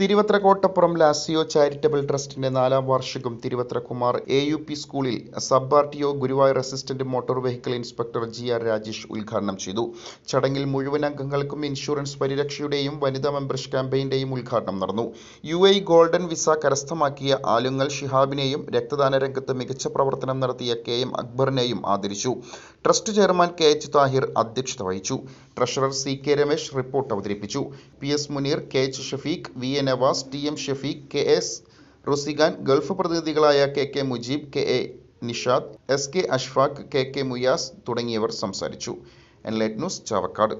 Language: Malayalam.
തിരുവത്ര കോട്ടപ്പുറം ലാസിയോ ചാരിറ്റബിൾ ട്രസ്റ്റിന്റെ നാലാം വാർഷികം തിരുവത്രകുമാർ എ യു പി സ്കൂളിൽ sub R T O Guruvayur assistant motor vehicle inspector G R Rajesh ഉദ്ഘാടനം ചെയ്തു ചടങ്ങിൽ മുഴുവൻ അംഗങ്ങൾക്കും ഇൻഷുറൻസ് പരിരക്ഷയുടെയും വനിതാ മെമ്പർഷ് ക്യാമ്പയിന്റെയും ഉദ്ഘാടനം നടന്നു യു എ ഗോൾഡൻ വിസ കരസ്ഥമാക്കിയ ആലുങ്ങൽ ഷിഹാബിനെയും രക്തദാന രംഗത്ത് മികച്ച പ്രവർത്തനം നടത്തിയ കെ എം അക്ബറിനെയും ആദരിച്ചു trust chairman K H Tahir അധ്യക്ഷത വഹിച്ചു treasurer C K Ramesh report അവതരിപ്പിച്ചു P S Muneer K H Shafeeq V N Navas T M Shafeeq K S Rosikhan gulf പ്രതിനിധികളായ K K Mujeeb K A Nishad S K Ashfaq K K Muyas തുടങ്ങിയവർ സംസാരിച്ചു എൻലൈറ്റ് ന്യൂസ് ചാവക്കാട്